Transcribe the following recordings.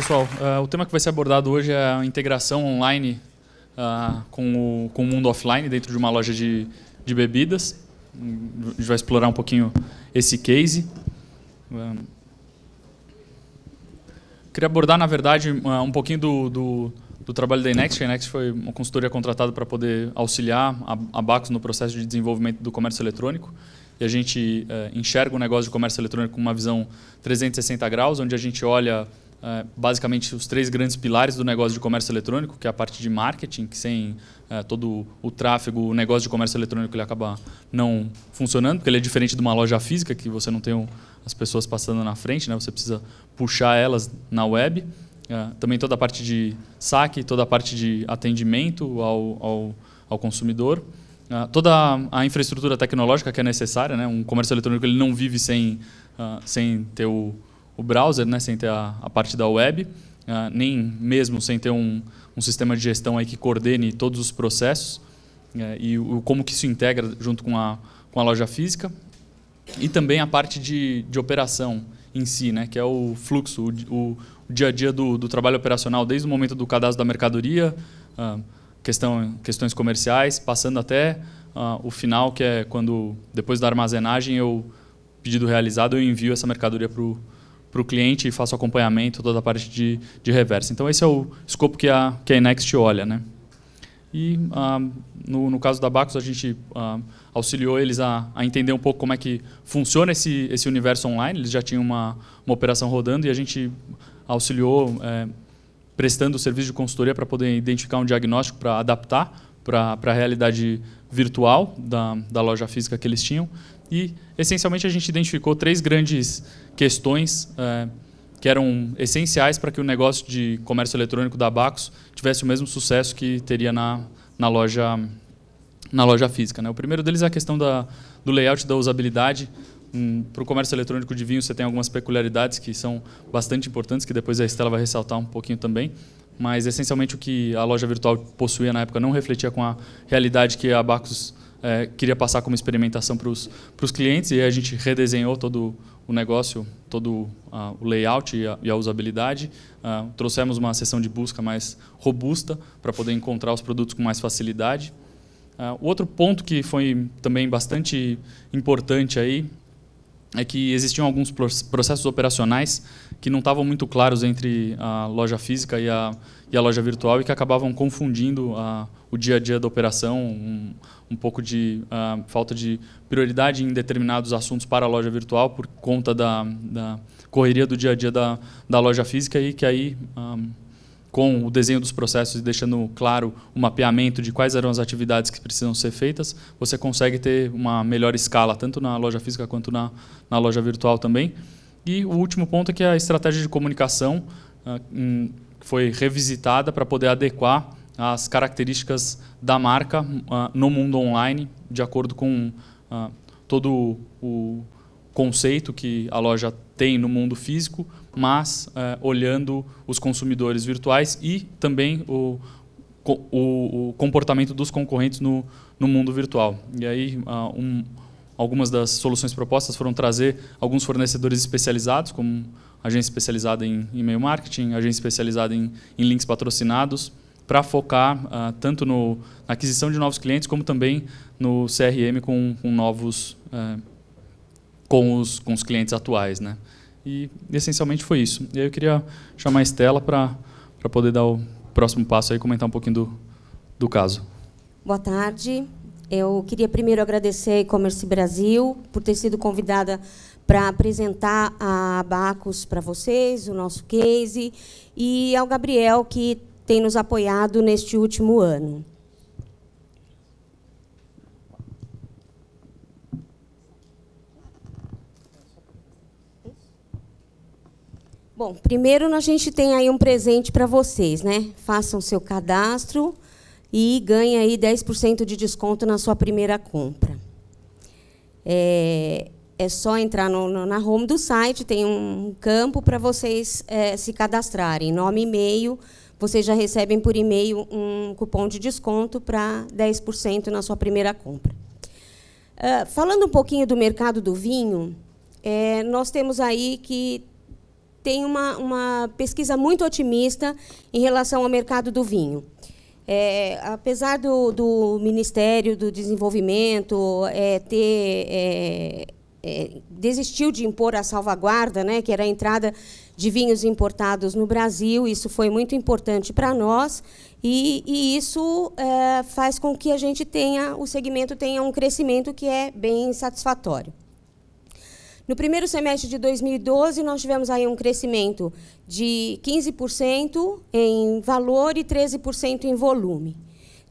pessoal. Uh, o tema que vai ser abordado hoje é a integração online uh, com, o, com o mundo offline dentro de uma loja de, de bebidas. A gente vai explorar um pouquinho esse case. Ah, queria abordar, na verdade, um pouquinho do, do, do trabalho da Inex. A Inex foi uma consultoria contratada para poder auxiliar a, a Bacos no processo de desenvolvimento do comércio eletrônico e a gente uh, enxerga o negócio de comércio eletrônico com uma visão 360 graus, onde a gente olha é, basicamente os três grandes pilares do negócio de comércio eletrônico, que é a parte de marketing, que sem é, todo o tráfego, o negócio de comércio eletrônico ele acaba não funcionando, porque ele é diferente de uma loja física, que você não tem um, as pessoas passando na frente, né? você precisa puxar elas na web. É, também toda a parte de saque, toda a parte de atendimento ao, ao, ao consumidor. Uh, toda a infraestrutura tecnológica que é necessária, né? um comércio eletrônico ele não vive sem, uh, sem ter o, o browser, né, sem ter a, a parte da web, uh, nem mesmo sem ter um, um, sistema de gestão aí que coordene todos os processos uh, e o, como que isso integra junto com a, com a loja física. E também a parte de, de operação em si, né, que é o fluxo, o, o dia a dia do, do, trabalho operacional, desde o momento do cadastro da mercadoria, uh, questão, questões comerciais, passando até uh, o final, que é quando, depois da armazenagem, eu pedido realizado, eu envio essa mercadoria para o para o cliente e faço acompanhamento, toda a parte de, de reversa. Então, esse é o escopo que a, que a Inext olha. Né? E, ah, no, no, caso da Bacos, a gente ah, auxiliou eles a, a, entender um pouco como é que funciona esse, esse universo online. Eles já tinham uma, uma operação rodando e a gente auxiliou é, prestando o serviço de consultoria para poder identificar um diagnóstico para adaptar para a realidade virtual da, da loja física que eles tinham. E, essencialmente, a gente identificou três grandes questões é, que eram essenciais para que o negócio de comércio eletrônico da Bacos tivesse o mesmo sucesso que teria na, na loja na loja física. Né? O primeiro deles é a questão da, do layout da usabilidade. Um, para o comércio eletrônico de vinho, você tem algumas peculiaridades que são bastante importantes, que depois a Estela vai ressaltar um pouquinho também. Mas, essencialmente, o que a loja virtual possuía na época não refletia com a realidade que a Bacos é, queria passar como experimentação para os clientes, e a gente redesenhou todo o negócio, todo uh, o layout e a, e a usabilidade. Uh, trouxemos uma seção de busca mais robusta para poder encontrar os produtos com mais facilidade. Uh, outro ponto que foi também bastante importante aí é que existiam alguns processos operacionais que não estavam muito claros entre a loja física e a, e a loja virtual e que acabavam confundindo a, ah, o dia a dia da operação, um, um pouco de ah, falta de prioridade em determinados assuntos para a loja virtual por conta da, da correria do dia a dia da, da loja física e que aí. Um, ah, com o desenho dos processos e deixando claro o mapeamento de quais eram as atividades que precisam ser feitas, você consegue ter uma melhor escala, tanto na loja física quanto na, na loja virtual também. E o último ponto é que a estratégia de comunicação uh, foi revisitada para poder adequar as características da marca uh, no mundo online, de acordo com uh, todo o conceito que a loja tem no mundo físico, mas é, olhando os consumidores virtuais e também o, o, o comportamento dos concorrentes no, no, mundo virtual. E aí, ah, um, algumas das soluções propostas foram trazer alguns fornecedores especializados, como agência especializada em e-mail marketing, agência especializada em, em links patrocinados, para focar uh, tanto no, na aquisição de novos clientes, como também no CRM com, com novos eh, com os, com os clientes atuais. Né? E essencialmente foi isso. E aí eu queria chamar a Estela para poder dar o próximo passo e comentar um pouquinho do, do caso. Boa tarde. Eu queria primeiro agradecer a E-Commerce Brasil por ter sido convidada para apresentar a Abacus para vocês, o nosso case, e ao Gabriel, que tem nos apoiado neste último ano. Bom, primeiro a gente tem aí um presente para vocês, né? Façam seu cadastro e ganhe aí 10% de desconto na sua primeira compra. É, é só entrar no, no, na home do site, tem um campo para vocês é, se cadastrarem. Nome e e-mail, vocês já recebem por e-mail um cupom de desconto para 10% na sua primeira compra. Uh, falando um pouquinho do mercado do vinho, é, nós temos aí que tem uma, uma pesquisa muito otimista em relação ao mercado do vinho. É, apesar do, do, Ministério do Desenvolvimento é, ter é, é, desistiu de impor a salvaguarda, né, que era a entrada de vinhos importados no Brasil, isso foi muito importante para nós e, e isso é, faz com que a gente tenha o segmento tenha um crescimento que é bem satisfatório. No primeiro semestre de 2012, nós tivemos aí um crescimento de 15% em valor e 13% em volume.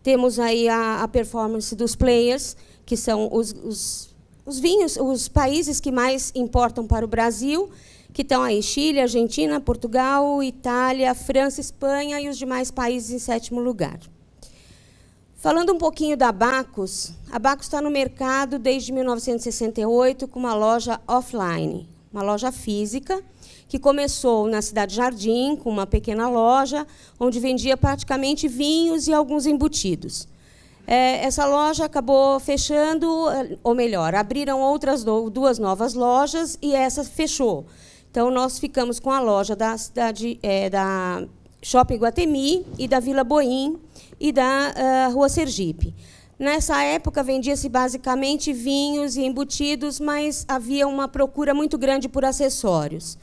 Temos aí a, a, performance dos players, que são os, os, os vinhos, os países que mais importam para o Brasil, que estão aí Chile, Argentina, Portugal, Itália, França, Espanha e os demais países em sétimo lugar. Falando um pouquinho da Abacus, a Abacus está no mercado desde 1968 com uma loja offline, uma loja física, que começou na Cidade Jardim, com uma pequena loja, onde vendia praticamente vinhos e alguns embutidos. É, essa loja acabou fechando, ou melhor, abriram outras duas novas lojas e essa fechou. Então, nós ficamos com a loja da cidade é, da Shopping Guatemi e da Vila Boim, e da uh, Rua Sergipe. Nessa época vendia-se basicamente vinhos e embutidos, mas havia uma procura muito grande por acessórios.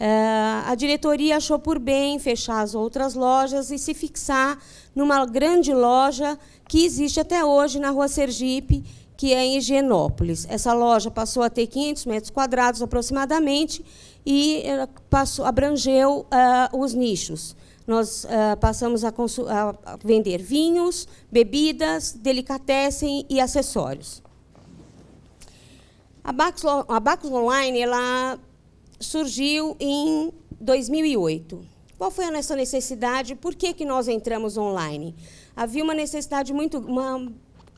Uh, a diretoria achou por bem fechar as outras lojas e se fixar numa grande loja que existe até hoje na Rua Sergipe, que é em Higienópolis. Essa loja passou a ter 500 metros quadrados aproximadamente e eh, passou, abrangeu uh, os nichos nós uh, passamos a, a, vender vinhos, bebidas, delicatessen e acessórios. A Bacos, a Online ela surgiu em 2008. Qual foi a nossa necessidade? Por que, que nós entramos online? Havia uma necessidade muito, uma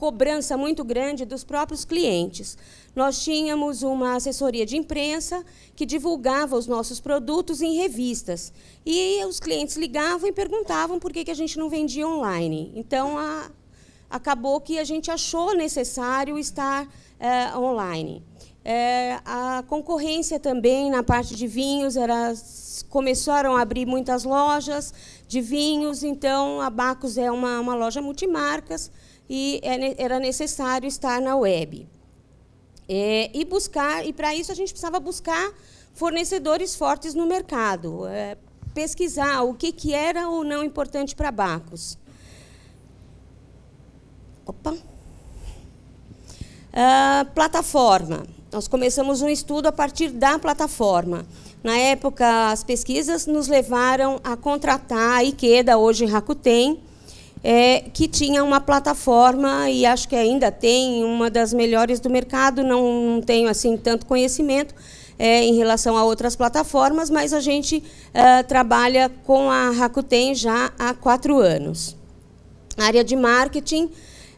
cobrança muito grande dos próprios clientes. Nós tínhamos uma assessoria de imprensa que divulgava os nossos produtos em revistas. E os clientes ligavam e perguntavam por que, que a gente não vendia online. Então, a, acabou que a gente achou necessário estar é, online. É, a concorrência também na parte de vinhos era começaram a abrir muitas lojas de vinhos, então a Bacos é uma, uma loja multimarcas, e é era necessário estar na web. É, e buscar, e para isso a gente precisava buscar fornecedores fortes no mercado, é, pesquisar o que, que era ou não importante para Bacos. Opa! Ah, plataforma. Nós começamos um estudo a partir da plataforma. Na época, as pesquisas nos levaram a contratar a Ikeda, hoje Rakuten, é, que tinha uma plataforma e acho que ainda tem uma das melhores do mercado. Não, tenho assim tanto conhecimento é, em relação a outras plataformas, mas a gente é, trabalha com a Rakuten já há quatro anos. área de marketing,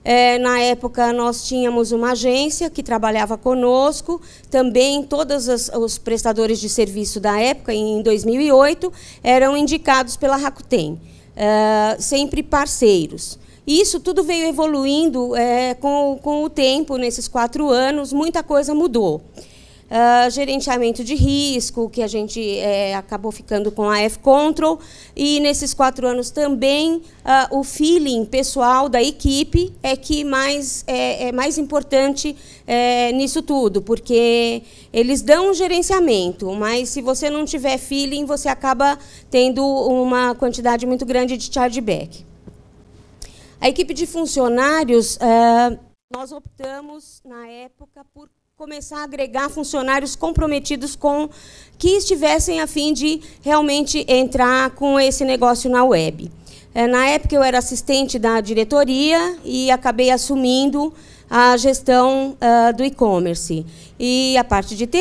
é, na época, nós tínhamos uma agência que trabalhava conosco, também todos os, os prestadores de serviço da época, em 2008, eram indicados pela Rakuten. É, sempre parceiros. Isso tudo veio evoluindo é, com, com o tempo, nesses quatro anos, muita coisa mudou. Uh, gerenciamento de risco, que a gente é, acabou ficando com a F-Control. E nesses quatro anos também, uh, o feeling pessoal da equipe é que mais, é, é mais importante é, nisso tudo, porque eles dão um gerenciamento, mas se você não tiver feeling, você acaba tendo uma quantidade muito grande de chargeback. A equipe de funcionários, ah, nós optamos, na época, por começar a agregar funcionários comprometidos com que estivessem a fim de realmente entrar com esse negócio na web. É, na época eu era assistente da diretoria e acabei assumindo a gestão uh, do e-commerce e a parte de TI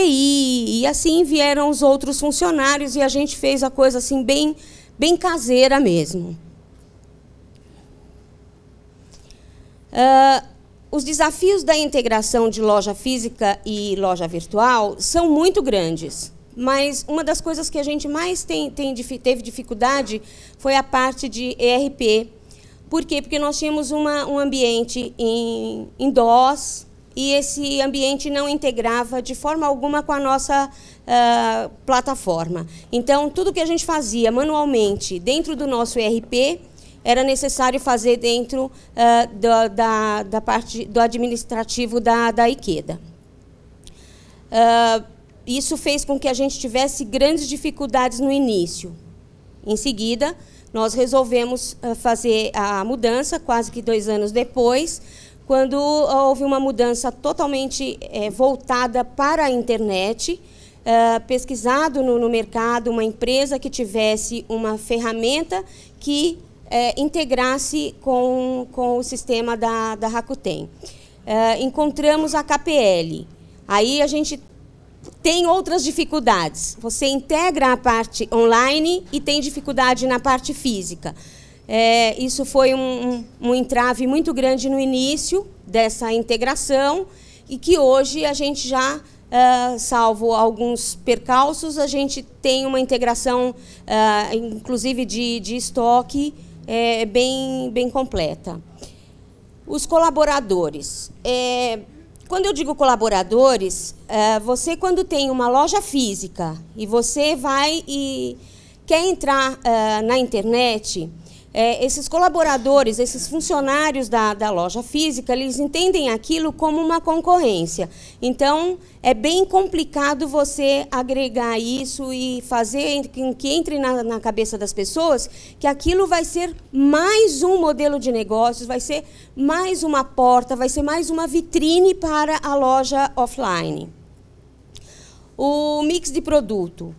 e assim vieram os outros funcionários e a gente fez a coisa assim bem bem caseira mesmo. Uh, os desafios da integração de loja física e loja virtual são muito grandes, mas uma das coisas que a gente mais tem, tem, teve dificuldade foi a parte de ERP. Por quê? Porque nós tínhamos uma, um ambiente em, em DOS e esse ambiente não integrava de forma alguma com a nossa uh, plataforma. Então, tudo que a gente fazia manualmente dentro do nosso ERP era necessário fazer dentro uh, ah, da, da, da, parte do administrativo da, da IQEDA. Uh, ah, isso fez com que a gente tivesse grandes dificuldades no início. Em seguida, nós resolvemos uh, fazer a mudança, quase que dois anos depois, quando houve uma mudança totalmente é, voltada para a internet, Uh, pesquisado no, no, mercado uma empresa que tivesse uma ferramenta que é, integrasse com, com o sistema da, da Rakuten. É, encontramos a KPL. Aí a gente tem outras dificuldades. Você integra a parte online e tem dificuldade na parte física. É, isso foi um, um, entrave muito grande no início dessa integração e que hoje a gente já, uh, salvo alguns percalços, a gente tem uma integração, uh, inclusive de, de estoque, é, é, bem, bem completa. Os colaboradores. É, quando eu digo colaboradores, é, você quando tem uma loja física e você vai e quer entrar é, na internet, é, esses colaboradores, esses funcionários da, da loja física, eles entendem aquilo como uma concorrência. Então, é bem complicado você agregar isso e fazer com que entre na, na cabeça das pessoas que aquilo vai ser mais um modelo de negócios, vai ser mais uma porta, vai ser mais uma vitrine para a loja offline. O mix de produto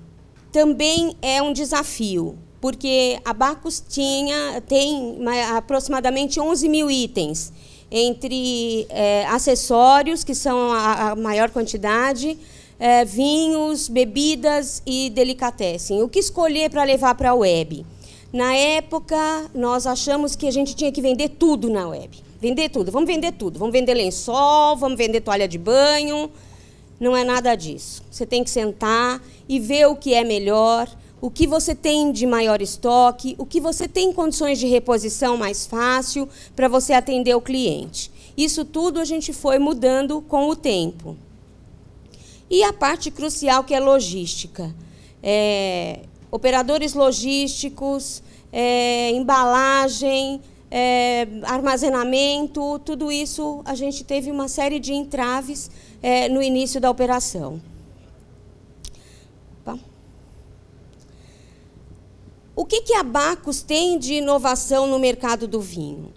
também é um desafio porque Abacus tinha, tem aproximadamente 11 mil itens, entre é, acessórios, que são a, a maior quantidade, é, vinhos, bebidas e delicatessen. O que escolher para levar para a web? Na época, nós achamos que a gente tinha que vender tudo na web. Vender tudo, vamos vender tudo. Vamos vender lençol, vamos vender toalha de banho. Não é nada disso. Você tem que sentar e ver o que é melhor o que você tem de maior estoque, o que você tem condições de reposição mais fácil para você atender o cliente. Isso tudo a gente foi mudando com o tempo. E a parte crucial que é logística. É, operadores logísticos, é, embalagem, é, armazenamento, tudo isso a gente teve uma série de entraves é, no início da operação. O que, que a Bacos tem de inovação no mercado do vinho?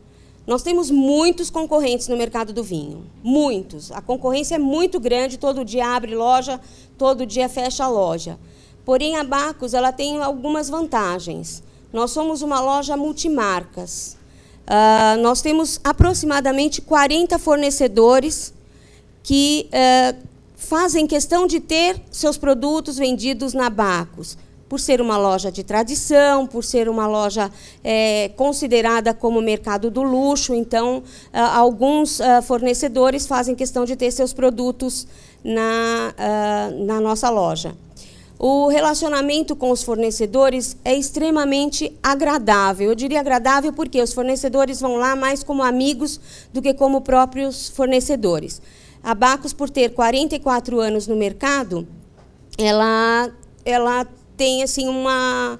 Nós temos muitos concorrentes no mercado do vinho, muitos. A concorrência é muito grande, todo dia abre loja, todo dia fecha a loja. Porém, a Bacos ela tem algumas vantagens. Nós somos uma loja multimarcas. Uh, nós temos aproximadamente 40 fornecedores que uh, fazem questão de ter seus produtos vendidos na Bacos por ser uma loja de tradição, por ser uma loja é, considerada como mercado do luxo. Então, ah, alguns ah, fornecedores fazem questão de ter seus produtos na, ah, na nossa loja. O relacionamento com os fornecedores é extremamente agradável. Eu diria agradável porque os fornecedores vão lá mais como amigos do que como próprios fornecedores. A Bacos, por ter 44 anos no mercado, ela, ela tem assim uma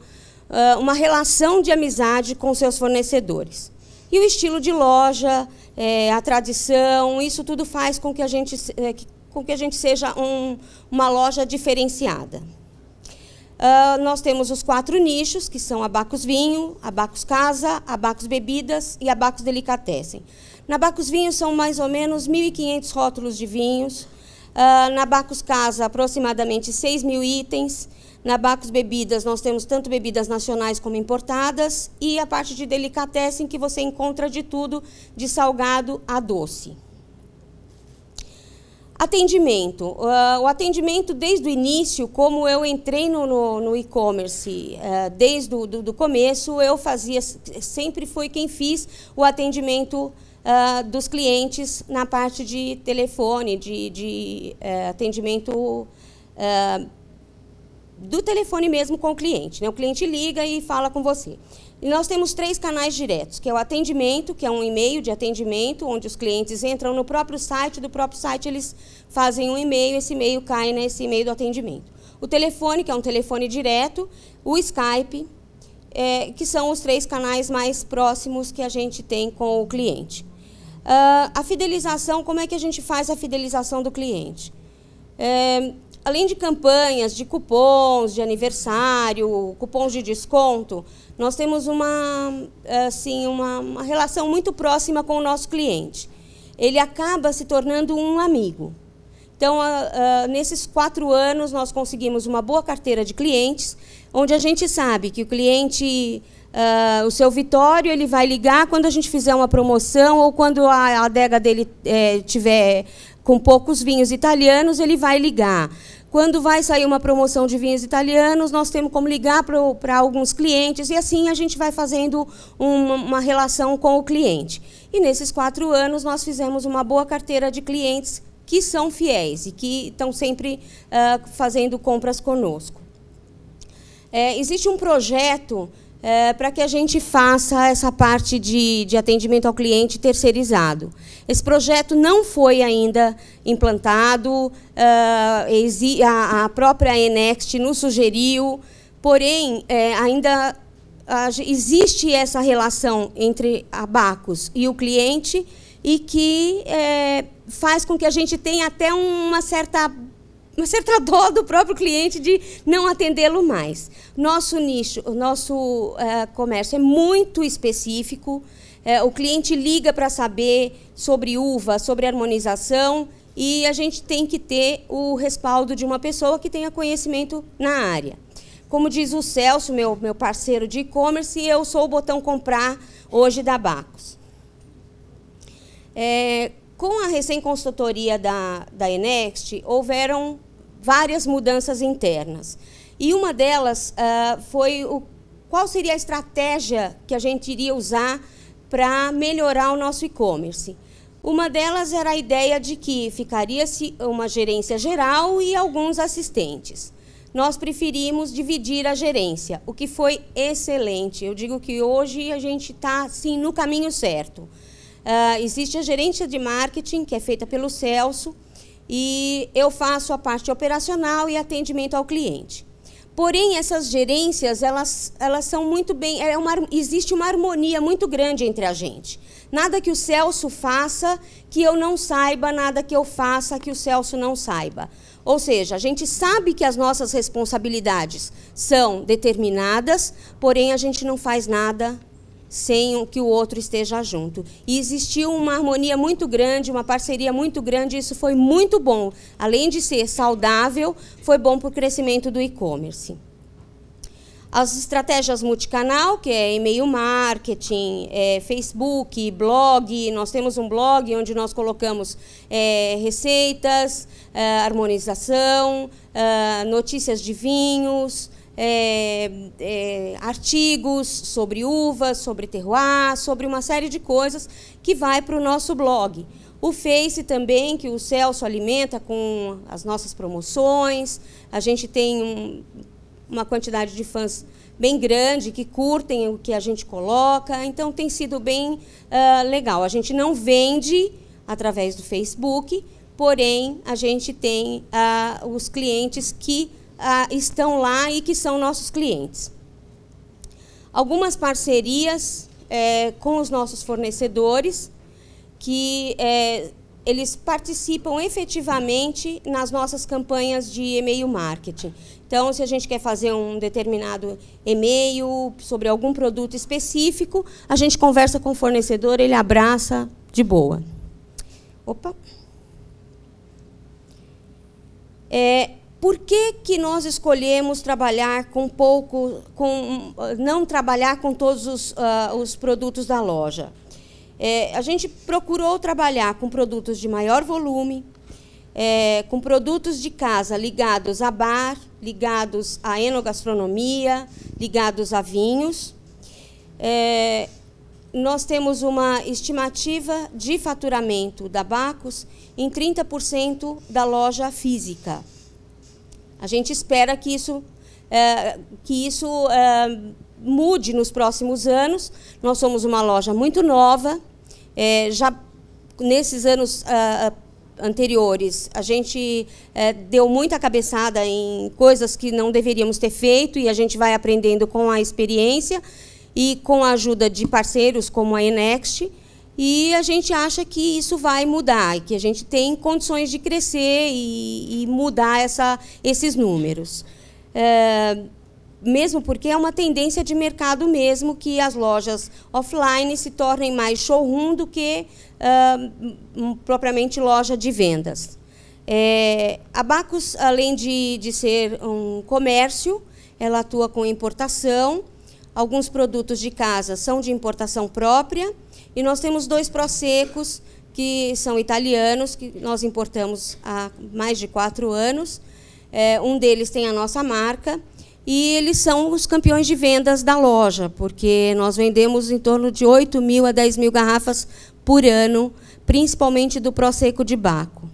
ah, uma relação de amizade com seus fornecedores. E o estilo de loja, eh, a tradição, isso tudo faz com que a gente, eh, com que a gente seja um, uma loja diferenciada. Uh, nós temos os quatro nichos, que são Abacos Vinho, Abacos Casa, Abacos Bebidas e Abacos Delicatessen. Na Abacos Vinho são mais ou menos 1.500 rótulos de vinhos. Uh, na Abacos Casa, aproximadamente 6 mil itens. Na Bacos Bebidas, nós temos tanto bebidas nacionais como importadas e a parte de delicatessen que você encontra de tudo, de salgado a doce. Atendimento. Uh, o atendimento desde o início, como eu entrei no, no, no e-commerce uh, desde o do, do, começo, eu fazia, sempre fui quem fiz o atendimento uh, dos clientes na parte de telefone, de, de eh, atendimento ah, do telefone mesmo com o cliente. Né? O cliente liga e fala com você. E nós temos três canais diretos, que é o atendimento, que é um e-mail de atendimento, onde os clientes entram no próprio site, do próprio site eles fazem um e-mail, esse e-mail cai nesse e-mail do atendimento. O telefone, que é um telefone direto, o Skype, é, que são os três canais mais próximos que a gente tem com o cliente. Uh, a fidelização, como é que a gente faz a fidelização do cliente? É, Além de campanhas de cupons de aniversário, cupons de desconto, nós temos uma, assim, uma, uma relação muito próxima com o nosso cliente. Ele acaba se tornando um amigo. Então, uh, uh, nesses quatro anos, nós conseguimos uma boa carteira de clientes, onde a gente sabe que o cliente, uh, o seu Vitório, ele vai ligar quando a gente fizer uma promoção ou quando a adega dele é, tiver com poucos vinhos italianos, ele vai ligar. Quando vai sair uma promoção de vinhos italianos, nós temos como ligar para alguns clientes e assim a gente vai fazendo uma, uma relação com o cliente. E nesses quatro anos nós fizemos uma boa carteira de clientes que são fiéis e que estão sempre uh, fazendo compras conosco. É, existe um projeto é, para que a gente faça essa parte de, de atendimento ao cliente terceirizado. Esse projeto não foi ainda implantado, é, a, a própria Enext nos sugeriu, porém, é, ainda existe essa relação entre a Bacos e o cliente e que é, faz com que a gente tenha até uma certa Tá dó do próprio cliente de não atendê-lo mais. Nosso nicho, nosso uh, comércio é muito específico. Uh, o cliente liga para saber sobre uva, sobre harmonização, e a gente tem que ter o respaldo de uma pessoa que tenha conhecimento na área. Como diz o Celso, meu, meu parceiro de e-commerce, eu sou o botão comprar hoje da Bacos. É, com a recém-consultoria da, da Enext, houveram várias mudanças internas. E uma delas uh, foi o, qual seria a estratégia que a gente iria usar para melhorar o nosso e-commerce. Uma delas era a ideia de que ficaria se uma gerência geral e alguns assistentes. Nós preferimos dividir a gerência, o que foi excelente. Eu digo que hoje a gente está, sim, no caminho certo. Uh, existe a gerência de marketing, que é feita pelo Celso, e eu faço a parte operacional e atendimento ao cliente. Porém, essas gerências, elas, elas são muito bem. É uma, existe uma harmonia muito grande entre a gente. Nada que o Celso faça que eu não saiba, nada que eu faça que o Celso não saiba. Ou seja, a gente sabe que as nossas responsabilidades são determinadas, porém a gente não faz nada sem que o outro esteja junto. E existiu uma harmonia muito grande, uma parceria muito grande, e isso foi muito bom. Além de ser saudável, foi bom para o crescimento do e-commerce. As estratégias multicanal, que é e-mail marketing, é, Facebook, blog. Nós temos um blog onde nós colocamos é, receitas, é, harmonização, é, notícias de vinhos, é, é, artigos sobre uvas, sobre terroir, sobre uma série de coisas que vai para o nosso blog. O Face também, que o Celso alimenta com as nossas promoções. A gente tem um, uma quantidade de fãs bem grande, que curtem o que a gente coloca. Então, tem sido bem uh, legal. A gente não vende através do Facebook, porém, a gente tem uh, os clientes que ah, estão lá e que são nossos clientes. Algumas parcerias é, com os nossos fornecedores, que é, eles participam efetivamente nas nossas campanhas de e-mail marketing. Então, se a gente quer fazer um determinado e-mail sobre algum produto específico, a gente conversa com o fornecedor, ele abraça de boa. Opa! É, por que, que nós escolhemos trabalhar com pouco, com, não trabalhar com todos os, uh, os produtos da loja? É, a gente procurou trabalhar com produtos de maior volume, é, com produtos de casa ligados a bar, ligados à enogastronomia, ligados a vinhos. É, nós temos uma estimativa de faturamento da Bacos em 30% da loja física. A gente espera que isso, é, que isso é, mude nos próximos anos. Nós somos uma loja muito nova. É, já nesses anos é, anteriores, a gente é, deu muita cabeçada em coisas que não deveríamos ter feito e a gente vai aprendendo com a experiência e com a ajuda de parceiros como a Enext. E a gente acha que isso vai mudar, que a gente tem condições de crescer e, e mudar essa, esses números. É, mesmo porque é uma tendência de mercado mesmo que as lojas offline se tornem mais showroom do que ah, hum, propriamente loja de vendas. É, a Bacos, além de, de ser um comércio, ela atua com importação. Alguns produtos de casa são de importação própria e nós temos dois prosecos que são italianos, que nós importamos há mais de quatro anos. É, um deles tem a nossa marca e eles são os campeões de vendas da loja, porque nós vendemos em torno de 8 mil a 10 mil garrafas por ano, principalmente do Prosecco de Baco.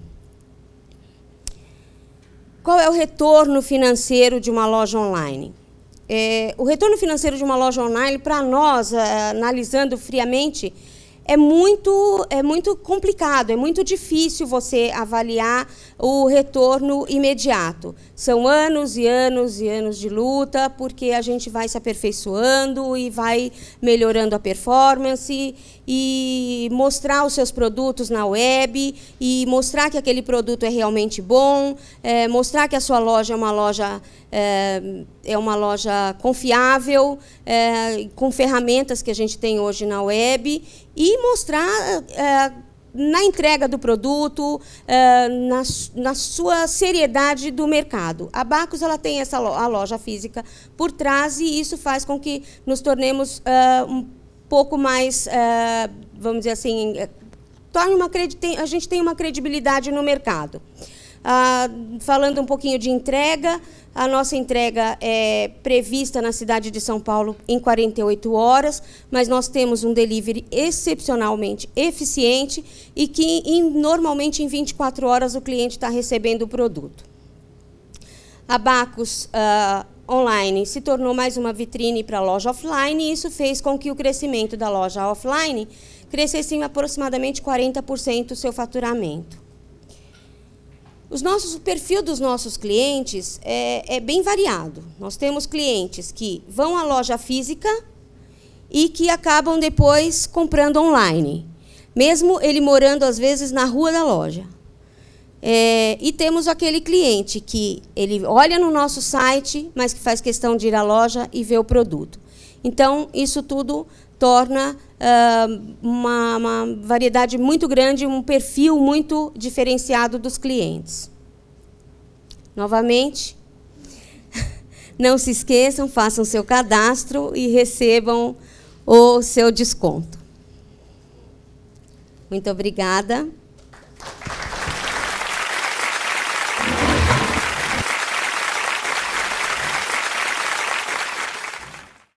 Qual é o retorno financeiro de uma loja online? É, o retorno financeiro de uma loja online, para nós, é, analisando friamente, é muito, é muito complicado, é muito difícil você avaliar o retorno imediato. São anos e anos e anos de luta, porque a gente vai se aperfeiçoando e vai melhorando a performance e mostrar os seus produtos na web e mostrar que aquele produto é realmente bom, é, mostrar que a sua loja é uma loja é, é uma loja confiável, é, com ferramentas que a gente tem hoje na web e mostrar é, na entrega do produto, é, na, na sua seriedade do mercado. A Bacos ela tem essa a loja física por trás e isso faz com que nos tornemos é, um pouco mais, eh, vamos dizer assim, eh, torne uma a gente tem uma credibilidade no mercado. Ah, falando um pouquinho de entrega, a nossa entrega é prevista na cidade de São Paulo em 48 horas, mas nós temos um delivery excepcionalmente eficiente e que normalmente em 24 horas o cliente está recebendo o produto. A online se tornou mais uma vitrine para a loja offline e isso fez com que o crescimento da loja offline crescesse em aproximadamente 40% do seu faturamento. Os nossos, o perfil dos nossos clientes é, é bem variado. Nós temos clientes que vão à loja física e que acabam depois comprando online, mesmo ele morando às vezes na rua da loja. É, e temos aquele cliente que ele olha no nosso site, mas que faz questão de ir à loja e ver o produto. Então, isso tudo torna uh, uma, uma variedade muito grande, um perfil muito diferenciado dos clientes. Novamente, não se esqueçam, façam seu cadastro e recebam o seu desconto. Muito obrigada.